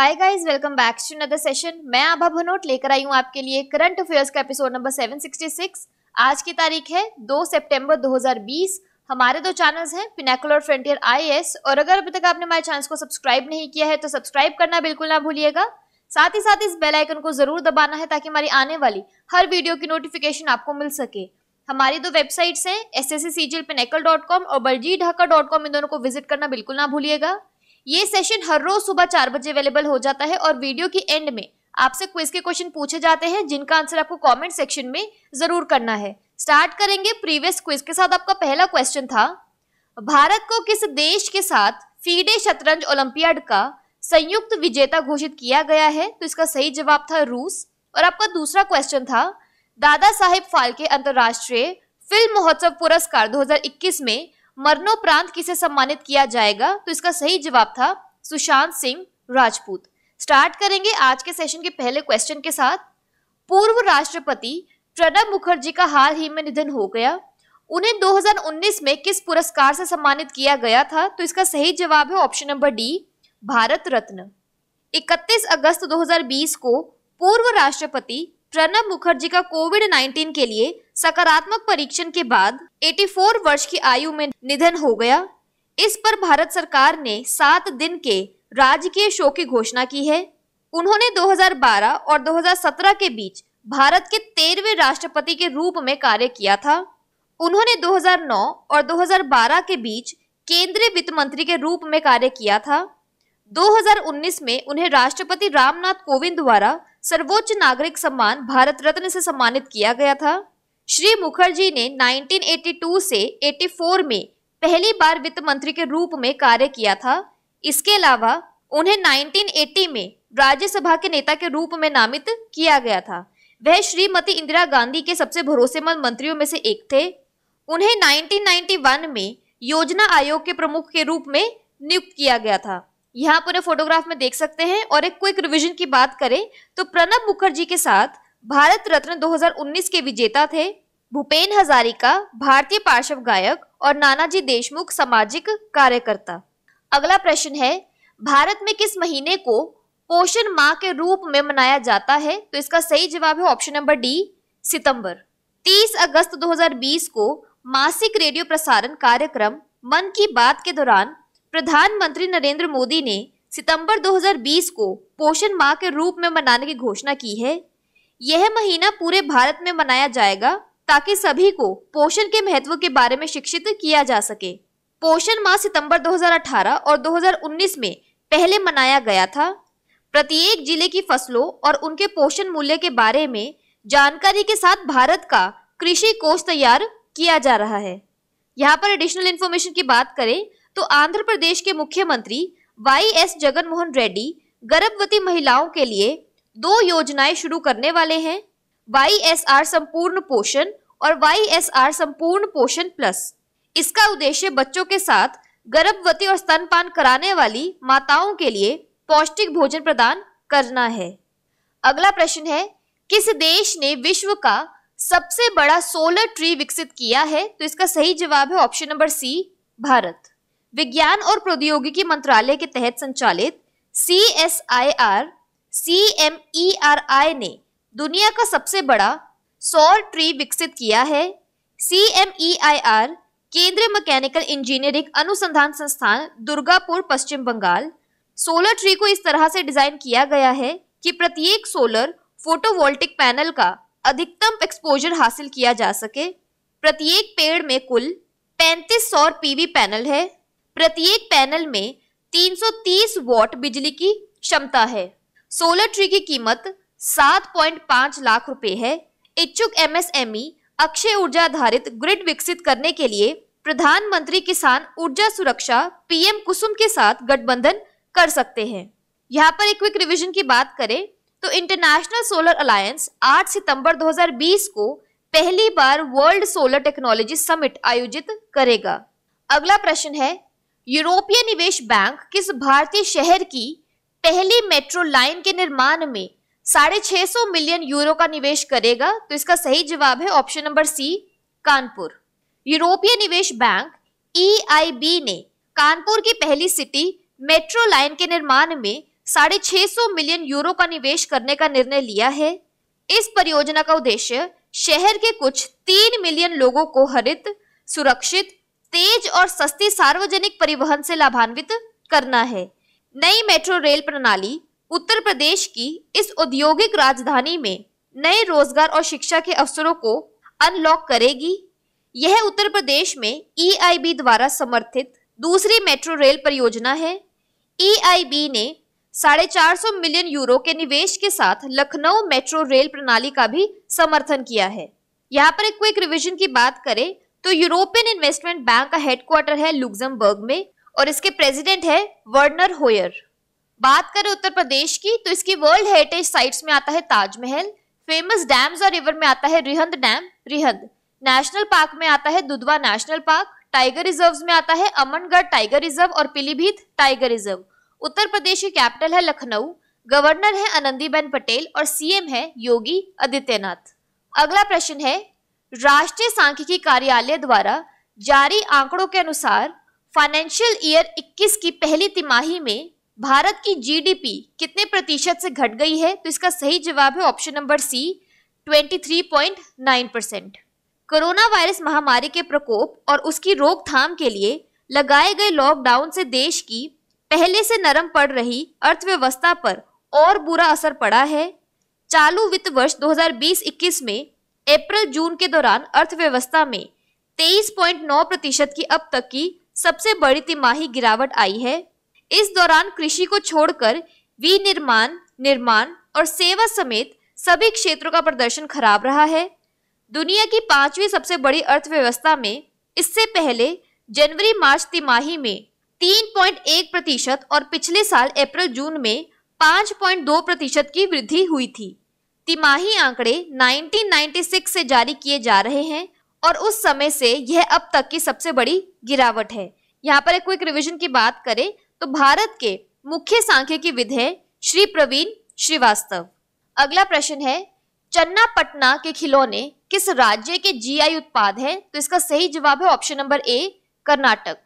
hi guys welcome back to another session मैं आभा भनोट लेकर आई हूं आपके लिए करंट अफेयर्स का एपिसोड नंबर 766 आज की तारीख है 2 सितंबर 2020 हमारे दो चैनल्स हैं पिनाकुल और फ्रंटियर आईएएस और अगर अभी तक आपने हमारे चैनल को सब्सक्राइब नहीं किया है तो सब्सक्राइब करना बिल्कुल ना भूलिएगा साथ ही साथ इस बेल आइकन को जरूर दबाना है ताकि हमारी आने वाली हर वीडियो की नोटिफिकेशन आपको मिल सके हमारी दो वेबसाइट्स हैं S S C C G और बलजी ढाका डॉट कॉम इन दोनों को विजिट करना बिल्कुल ना भूलिएगा ये सेशन हर रोज सुबह चार बजे अवेलेबल हो जाता है और वीडियो की एंड में आपसे क्विज के क्वेश्चन पूछे जाते हैं जिनका आंसर आपको कमेंट सेक्शन में जरूर करना है स्टार्ट करेंगे प्रीवियस क्विज के साथ आपका पहला क्वेश्चन था भारत को किस देश के साथ फीडे शतरंज ओलंपियाड का संयुक्त विजेता घोषित किया गया है तो इसका सही जवाब था रूस और आपका दूसरा क्वेश्चन था दादा साहेब फाल्के अंतर्राष्ट्रीय फिल्म महोत्सव पुरस्कार 2021 में मरणोपरांत किसे सम्मानित किया जाएगा तो इसका सही जवाब था सुशांत सिंह राजपूत स्टार्ट करेंगे आज के सेशन के पहले क्वेश्चन के साथ पूर्व राष्ट्रपति प्रणब मुखर्जी का हाल ही में निधन हो गया उन्हें 2019 में किस पुरस्कार से सम्मानित किया गया था तो इसका सही जवाब है option number D Bharat Ratna 31 अगस्त 2020 को पूर्व राष्ट्रपति प्रणब मुखर्जी का कोविड 19 के लिए सकारात्मक परीक्षण के बाद 84 वर्ष की आयु में निधन हो गया इस पर भारत सरकार ने सात दिन के राजकीय शोक की घोषणा की है उन्होंने 2012 और 2017 के बीच भारत के तेरहवें राष्ट्रपति के रूप में कार्य किया था उन्होंने 2009 और 2012 के बीच केंद्रीय वित्त मंत्री के रूप में कार्य किया था 2019 में उन्हें राष्ट्रपति रामनाथ कोविंद द्वारा सर्वोच्च नागरिक सम्मान भारत रत्न से सम्मानित किया गया था श्री मुखर्जी ने 1982 से 84 में पहली बार वित्त मंत्री के रूप में कार्य किया था इसके अलावा उन्हें 1980 में राज्यसभा के नेता के रूप में नामित किया गया था वह श्रीमती इंदिरा गांधी के सबसे भरोसेमंद मंत्रियों में से एक थे उन्हें 1991 में योजना आयोग के प्रमुख के रूप में नियुक्त किया गया था यहाँ पर फोटोग्राफ में देख सकते हैं और एक क्विक रिविजन की बात करें तो प्रणब मुखर्जी के साथ भारत रत्न 2019 के विजेता थे भूपेन हजारिका भारतीय पार्श्व गायक और नानाजी देशमुख सामाजिक कार्यकर्ता अगला प्रश्न है भारत में किस महीने को पोषण माह के रूप में मनाया जाता है तो इसका सही जवाब है ऑप्शन नंबर डी सितंबर 30 अगस्त 2020 को मासिक रेडियो प्रसारण कार्यक्रम मन की बात के दौरान प्रधानमंत्री नरेंद्र मोदी ने सितंबर 2020 को पोषण माह के रूप में मनाने की घोषणा की है यह महीना पूरे भारत में मनाया जाएगा ताकि सभी को पोषण के महत्व के बारे में शिक्षित किया जा सके पोषण माह सितंबर 2018 और 2019 में पहले मनाया गया था प्रत्येक जिले की फसलों और उनके पोषण मूल्य के बारे में जानकारी के साथ भारत का कृषि कोष तैयार किया जा रहा है यहाँ पर एडिशनल इन्फॉर्मेशन की बात करें तो आंध्र प्रदेश के मुख्यमंत्री वाई एस जगनमोहन रेड्डी गर्भवती महिलाओं के लिए दो योजनाएं शुरू करने वाले हैं वाई एस आर संपूर्ण पोषण और वाई एस आर संपूर्ण पोषण प्लस इसका उद्देश्य बच्चों के साथ गर्भवती और स्तनपान कराने वाली माताओं के लिए पौष्टिक भोजन प्रदान करना है अगला प्रश्न है किस देश ने विश्व का सबसे बड़ा सोलर ट्री विकसित किया है तो इसका सही जवाब है ऑप्शन नंबर सी भारत विज्ञान और प्रौद्योगिकी मंत्रालय के तहत संचालित C S I R C M E R I ने दुनिया का सबसे बड़ा सौर ट्री विकसित किया है C M E I R केंद्रीय मैकेनिकल इंजीनियरिंग अनुसंधान संस्थान दुर्गापुर पश्चिम बंगाल सोलर ट्री को इस तरह से डिजाइन किया गया है कि प्रत्येक सोलर फोटोवोल्टिक पैनल का अधिकतम एक्सपोजर हासिल किया जा सके प्रत्येक पेड़ में कुल पैंतीस सौर पीवी पैनल है प्रत्येक पैनल में 330 वॉट बिजली की क्षमता है सोलर ट्री की कीमत 7.5 लाख रुपए है इच्छुक एमएसएमई अक्षय ऊर्जा आधारित ग्रिड विकसित करने के लिए प्रधानमंत्री किसान ऊर्जा सुरक्षा पीएम कुसुम के साथ गठबंधन कर सकते हैं यहाँ पर एक क्विक रिवीजन की बात करें तो इंटरनेशनल सोलर अलायंस 8 सितंबर 2020 को पहली बार वर्ल्ड सोलर टेक्नोलॉजी समिट आयोजित करेगा अगला प्रश्न है यूरोपीय निवेश बैंक किस भारतीय शहर की पहली मेट्रो लाइन के निर्माण में साढ़े छह सौ मिलियन यूरो का निवेश करेगा तो इसका सही जवाब है ऑप्शन नंबर सी कानपुर यूरोपीय निवेश बैंक ई e ने कानपुर की पहली सिटी मेट्रो लाइन के निर्माण में साढ़े छह सौ मिलियन यूरो का निवेश करने का निर्णय लिया है इस परियोजना का उद्देश्य शहर के कुछ तीन मिलियन लोगों को हरित सुरक्षित तेज और सस्ती सार्वजनिक परिवहन से लाभान्वित करना है नई मेट्रो रेल प्रणाली उत्तर प्रदेश की इस औद्योगिक राजधानी में नए रोजगार और शिक्षा के अवसरों को अनलॉक करेगी यह उत्तर प्रदेश में ईआईबी e द्वारा समर्थित दूसरी मेट्रो रेल परियोजना है ईआईबी e ने साढ़े चार सौ मिलियन यूरो के निवेश के साथ लखनऊ मेट्रो रेल प्रणाली का भी समर्थन किया है यहाँ पर एक क्विक रिविजन की बात करें तो यूरोपियन इन्वेस्टमेंट बैंक का हेडक्वार्टर है लुक्जमबर्ग में और इसके प्रेसिडेंट है वर्नर होयर बात करें उत्तर प्रदेश की तो इसकी वर्ल्ड हेरिटेज साइट्स में आता है ताजमहल फेमस डैम्स और रिवर में आता है Rihand dam Rihand national park में आता है Dudhwa national park tiger reserve में आता है अमनगढ़ टाइगर रिजर्व और पीलीभीत टाइगर रिजर्व उत्तर प्रदेश की कैपिटल है लखनऊ गवर्नर है आनंदीबेन पटेल और सीएम है योगी आदित्यनाथ अगला प्रश्न है राष्ट्रीय सांख्यिकी कार्यालय द्वारा जारी आंकड़ों के अनुसार फाइनेंशियल ईयर 21 की पहली तिमाही में भारत की जीडीपी कितने प्रतिशत से घट गई है तो इसका सही जवाब है option number C 23.9 percent corona virus महामारी के प्रकोप और उसकी रोकथाम के लिए लगाए गए लॉकडाउन से देश की पहले से नरम पड़ रही अर्थव्यवस्था पर और बुरा असर पड़ा है चालू वित्त वर्ष 2020-21 में अप्रैल जून के दौरान अर्थव्यवस्था में 23.9 प्रतिशत की अब तक की सबसे बड़ी तिमाही गिरावट आई है इस दौरान कृषि को छोड़कर विनिर्माण निर्माण और सेवा समेत सभी क्षेत्रों का प्रदर्शन खराब रहा है दुनिया की पांचवी सबसे बड़ी अर्थव्यवस्था में इससे पहले जनवरी मार्च तिमाही में 3.1 प्रतिशत और पिछले साल अप्रैल जून में 5.2 प्रतिशत की वृद्धि हुई थी तिमाही आंकड़े 1996 से जारी किए जा रहे हैं और उस समय से यह अब तक की सबसे बड़ी गिरावट है यहाँ पर एक क्विक रिविजन की बात करें तो भारत के मुख्य सांख्यिकी विद श्री प्रवीण श्रीवास्तव अगला प्रश्न है चन्ना पटना के खिलौने किस राज्य के जीआई उत्पाद है तो इसका सही जवाब है ऑप्शन नंबर ए कर्नाटक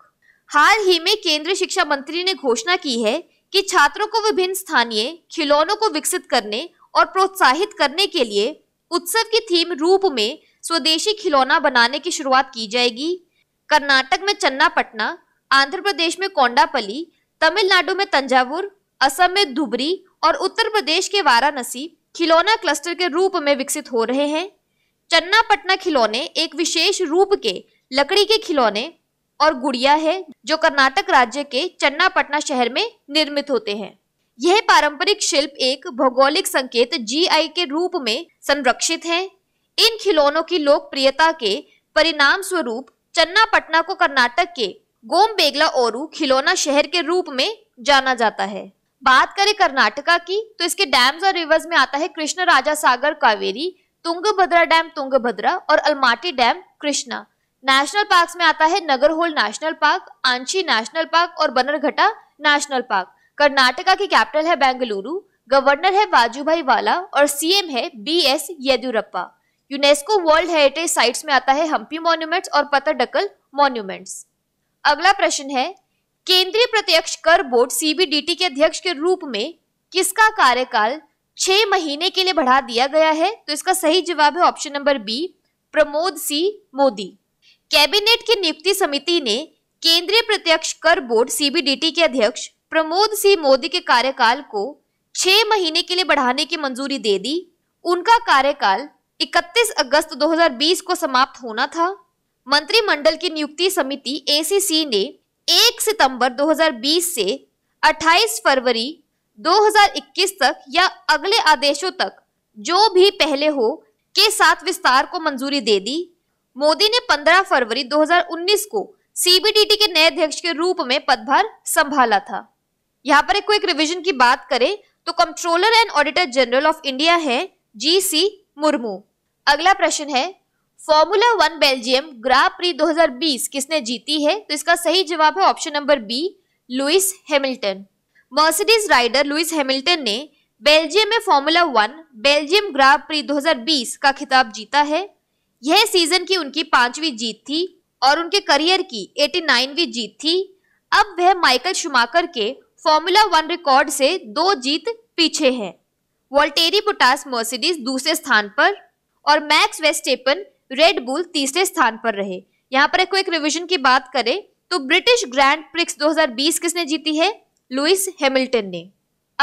हाल ही में केंद्रीय शिक्षा मंत्री ने घोषणा की है कि छात्रों को विभिन्न स्थानीय खिलौनों को विकसित करने और प्रोत्साहित करने के लिए उत्सव की थीम रूप में स्वदेशी खिलौना बनाने की शुरुआत की जाएगी कर्नाटक में चन्नापटना आंध्र प्रदेश में कोंडापली तमिलनाडु में तंजावुर असम में धुबरी और उत्तर प्रदेश के वाराणसी खिलौना क्लस्टर के रूप में विकसित हो रहे हैं चन्नापटना खिलौने एक विशेष रूप के लकड़ी के खिलौने और गुड़िया है जो कर्नाटक राज्य के चन्नापटना शहर में निर्मित होते हैं यह पारंपरिक शिल्प एक भौगोलिक संकेत जीआई के रूप में संरक्षित है इन खिलौनों की लोकप्रियता के परिणाम स्वरूप चन्ना पटना को कर्नाटक के गोम बेगला और खिलौना शहर के रूप में जाना जाता है बात करें कर्नाटका की तो इसके डैम्स और रिवर्स में आता है कृष्ण राजा सागर कावेरी तुंग भद्रा डैम तुंगभद्रा और Almatti dam Krishna national park में आता है Nagarhole national park Anshi national park और बनरघटा नेशनल पार्क कर्नाटका की कैपिटल है बेंगलुरु गवर्नर है वाजूभाई वाला और सीएम है B S Yediyurappa UNESCO world heritage sites में आता है हम्पी मॉन्यूमेंट्स और पतडकल मॉन्यूमेंट्स अगला प्रश्न है केंद्रीय प्रत्यक्ष कर बोर्ड सीबीडीटी के अध्यक्ष के रूप में किसका कार्यकाल छह महीने के लिए बढ़ा दिया गया है तो इसका सही जवाब है option number B Pramod C Modi cabinet की नियुक्ति समिति ने केंद्रीय प्रत्यक्ष कर बोर्ड सीबीडीटी के अध्यक्ष प्रमोद सिंह मोदी के कार्यकाल को छह महीने के लिए बढ़ाने की मंजूरी दे दी उनका कार्यकाल 31 अगस्त 2020 को समाप्त होना था मंत्रिमंडल की नियुक्ति समिति ए ने 1 सितंबर 2020 से 28 फरवरी 2021 तक या अगले आदेशों तक जो भी पहले हो के साथ विस्तार को मंजूरी दे दी मोदी ने 15 फरवरी 2019 को सीबीडीटी के नए अध्यक्ष के रूप में पदभार संभाला था यहाँ पर एक क्विक रिविजन की बात करें तो controller and auditor general of India है जी सी मुर्मू अगला प्रश्न है formula one Belgium grand prix 2020 किसने जीती है तो इसका सही जवाब है option number B Lewis Hamilton Mercedes rider Lewis Hamilton ने बेल्जियम में formula one Belgium grand prix 2020 का खिताब जीता है यह सीजन की उनकी पांचवी जीत थी और उनके करियर की एटी जीत थी अब वह माइकल शुमाकर के फॉर्मूला वन रिकॉर्ड से दो जीत पीछे है वोल्टेरी बुटास मर्सिडीज दूसरे स्थान पर और मैक्स वेस्टेपन रेड बुल तीसरे स्थान पर रहे यहाँ पर एक क्विक रिविजन की बात करें तो ब्रिटिश ग्रैंड प्रिक्स 2020 किसने जीती है लुइस हेमिल्टन ने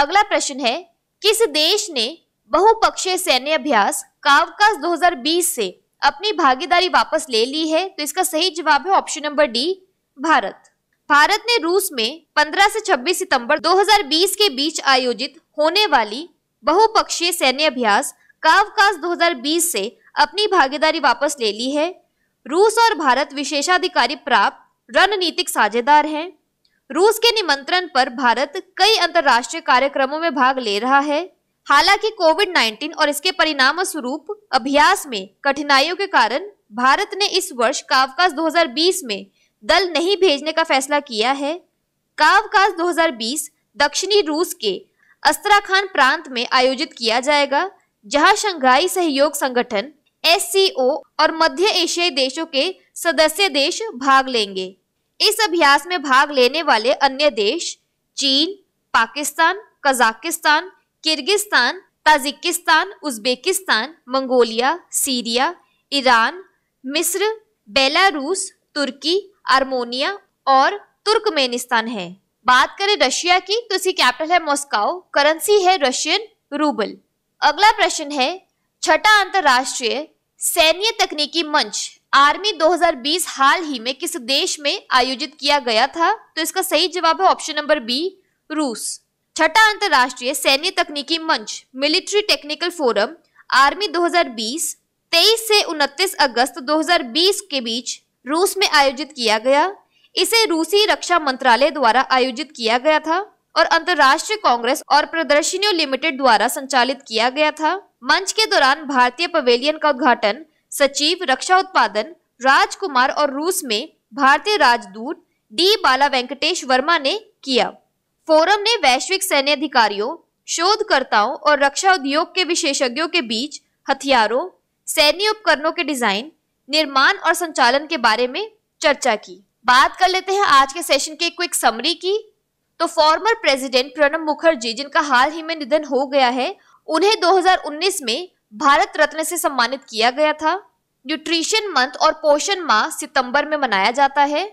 अगला प्रश्न है किस देश ने बहुपक्षीय सैन्य अभ्यास कावकास 2020 से अपनी भागीदारी वापस ले ली है तो इसका सही जवाब है option number D Bharat Bharat ने रूस में 15 से 26 सितंबर 2020 के बीच आयोजित होने वाली बहुपक्षीय सैन्य अभ्यास कावकाज 2020 से अपनी भागीदारी वापस ले ली है रूस और भारत विशेषाधिकारी प्राप्त रणनीतिक साझेदार हैं रूस के निमंत्रण पर भारत कई अंतर्राष्ट्रीय कार्यक्रमों में भाग ले रहा है हालांकि कोविड 19 और इसके परिणाम स्वरूप अभ्यास में कठिनाइयों के कारण भारत ने इस वर्ष कावकाज 2020 में दल नहीं भेजने का फैसला किया है कावकाज 2020 दक्षिणी रूस के अस्तराखान प्रांत में आयोजित किया जाएगा जहां शंघाई सहयोग संगठन एस और मध्य एशियाई देशों के सदस्य देश भाग लेंगे इस अभ्यास में भाग लेने वाले अन्य देश चीन Pakistan Kazakhstan Kyrgyzstan Tajikistan Uzbekistan Mongolia Syria Iran मिस्र बेलारूस तुर्की आर्मोनिया और तुर्कमेनिस्तान है बात करें रशिया की तो इसकी कैपिटल है मॉस्काओ करेंसी है रशियन रूबल अगला प्रश्न है छठा अंतर्राष्ट्रीय सैन्य तकनीकी मंच आर्मी 2020 हाल ही में किस देश में आयोजित किया गया था तो इसका सही जवाब है ऑप्शन नंबर बी रूस छठा अंतर्राष्ट्रीय सैन्य तकनीकी मंच मिलिट्री टेक्निकल फोरम आर्मी 2020 23 से 29 अगस्त 2020 के बीच रूस में आयोजित किया गया इसे रूसी रक्षा मंत्रालय द्वारा आयोजित किया गया था और अंतर्राष्ट्रीय कांग्रेस और प्रदर्शनियों लिमिटेड द्वारा संचालित किया गया था मंच के दौरान भारतीय पवेलियन का उद्घाटन सचिव रक्षा उत्पादन राजकुमार और रूस में भारतीय राजदूत डी बाला वेंकटेश वर्मा ने किया फोरम ने वैश्विक सैन्य अधिकारियों शोधकर्ताओं और रक्षा उद्योग के विशेषज्ञों के बीच हथियारों सैन्य उपकरणों के डिजाइन निर्माण और संचालन के बारे में चर्चा की बात कर लेते हैं आज के सेशन के क्विक समरी की तो फॉर्मर प्रेसिडेंट प्रणब मुखर्जी जिनका हाल ही में निधन हो गया है उन्हें 2019 में भारत रत्न से सम्मानित किया गया था न्यूट्रिशन मंथ और पोषण माह सितंबर में मनाया जाता है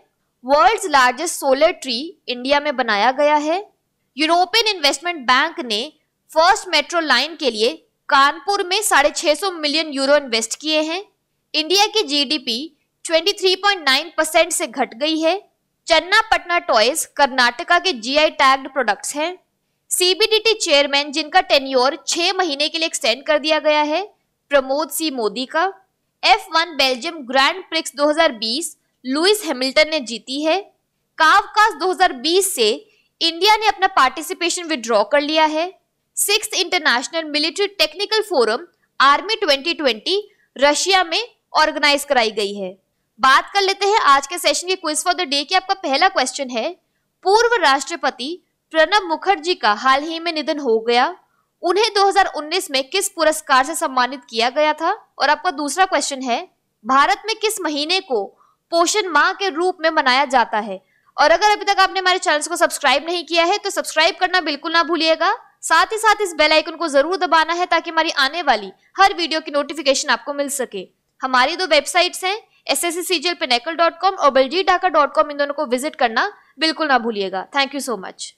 world's largest solar tree India में बनाया गया है यूरोपियन इन्वेस्टमेंट बैंक ने फर्स्ट मेट्रो लाइन के लिए कानपुर में साढ़े मिलियन यूरो इन्वेस्ट किए हैं इंडिया की जीडीपी 23.9 परसेंट से घट गई है चन्ना पटना टॉयज कर्नाटका के जीआई टैग्ड प्रोडक्ट्स हैं सीबीडीटी चेयरमैन जिनका टेन्योर छह महीने के लिए एक्सटेंड कर दिया गया है प्रमोद सी मोदी का F one Belgium grand prix 2020 Lewis Hamilton ने जीती है कावकास 2020 से इंडिया ने अपना पार्टिसिपेशन विड्रॉ कर लिया है six international military technical forum army 2020 Russia में ऑर्गेनाइज कराई गई है बात कर लेते हैं आज के सेशन के क्विज फॉर द डे की आपका पहला क्वेश्चन है पूर्व राष्ट्रपति प्रणब मुखर्जी का हाल ही में निधन हो गया उन्हें 2019 में किस पुरस्कार से सम्मानित किया गया था और आपका दूसरा क्वेश्चन है भारत में किस महीने को पोषण माह के रूप में मनाया जाता है और अगर अभी तक आपने हमारे चैनल को सब्सक्राइब नहीं किया है तो सब्सक्राइब करना बिल्कुल ना भूलिएगा साथ ही साथ इस बेल आइकन को जरूर दबाना है ताकि हमारी आने वाली हर वीडियो की नोटिफिकेशन आपको मिल सके हमारी दो वेबसाइट्स हैं एस एस सी सी पेनेकल डॉट कॉम और बलजीत डाका डॉट कॉम इन दोनों को विजिट करना बिल्कुल ना भूलिएगा थैंक यू सो मच